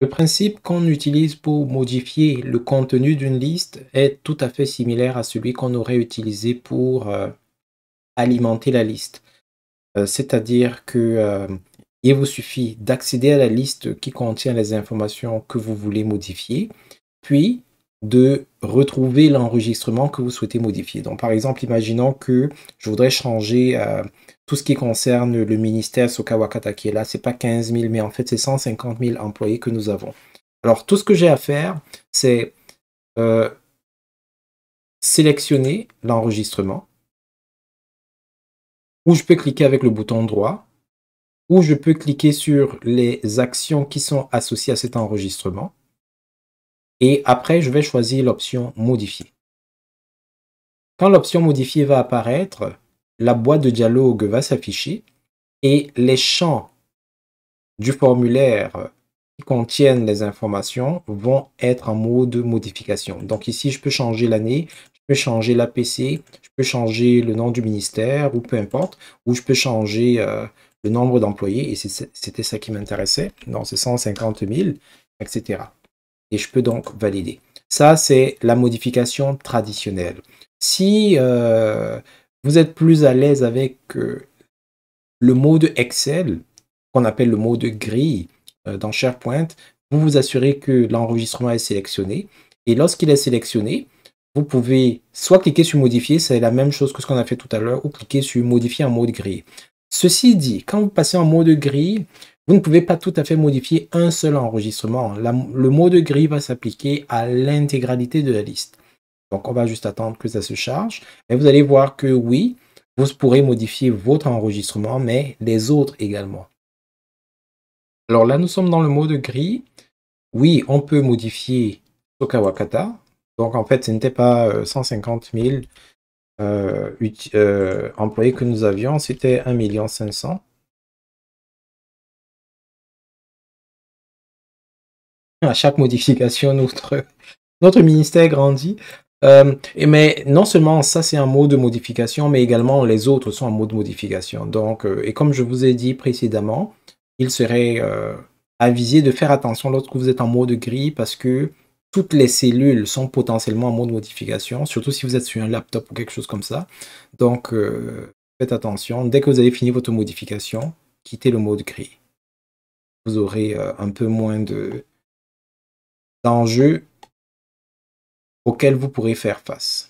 Le principe qu'on utilise pour modifier le contenu d'une liste est tout à fait similaire à celui qu'on aurait utilisé pour euh, alimenter la liste. Euh, c'est-à-dire que euh, il vous suffit d'accéder à la liste qui contient les informations que vous voulez modifier, puis de retrouver l'enregistrement que vous souhaitez modifier. Donc, par exemple, imaginons que je voudrais changer euh, tout ce qui concerne le ministère Sokawakata qui est là. n'est pas 15 000, mais en fait, c'est 150 000 employés que nous avons. Alors, tout ce que j'ai à faire, c'est euh, sélectionner l'enregistrement, ou je peux cliquer avec le bouton droit, ou je peux cliquer sur les actions qui sont associées à cet enregistrement. Et après, je vais choisir l'option Modifier. Quand l'option Modifier va apparaître, la boîte de dialogue va s'afficher et les champs du formulaire qui contiennent les informations vont être en mode modification. Donc ici, je peux changer l'année, je peux changer l'APC, je peux changer le nom du ministère ou peu importe, ou je peux changer euh, le nombre d'employés et c'était ça qui m'intéressait. Non, c'est 150 000, etc et je peux donc valider. Ça, c'est la modification traditionnelle. Si euh, vous êtes plus à l'aise avec euh, le mode Excel, qu'on appelle le mode grille euh, dans SharePoint, vous vous assurez que l'enregistrement est sélectionné. Et lorsqu'il est sélectionné, vous pouvez soit cliquer sur modifier, c'est la même chose que ce qu'on a fait tout à l'heure, ou cliquer sur modifier en mode grille. Ceci dit, quand vous passez en mode grille, vous ne pouvez pas tout à fait modifier un seul enregistrement. le mot de gris va s'appliquer à l'intégralité de la liste. Donc on va juste attendre que ça se charge. Et vous allez voir que oui, vous pourrez modifier votre enregistrement, mais les autres également. Alors là, nous sommes dans le mot de gris. Oui, on peut modifier Tokawakata. Donc en fait, ce n'était pas 150 euh, 000 euh, euh, employés que nous avions, c'était 1 500 000. à chaque modification, notre, notre ministère grandit. Euh, mais non seulement ça c'est un mot de modification, mais également les autres sont un mode de modification. Donc, euh, et comme je vous ai dit précédemment, il serait euh, avisé de faire attention lorsque vous êtes en mode gris parce que toutes les cellules sont potentiellement en mode modification, surtout si vous êtes sur un laptop ou quelque chose comme ça. Donc faites attention, dès que vous avez fini votre modification, quittez le mode gris. Vous aurez un peu moins de, enjeu auquel vous pourrez faire face.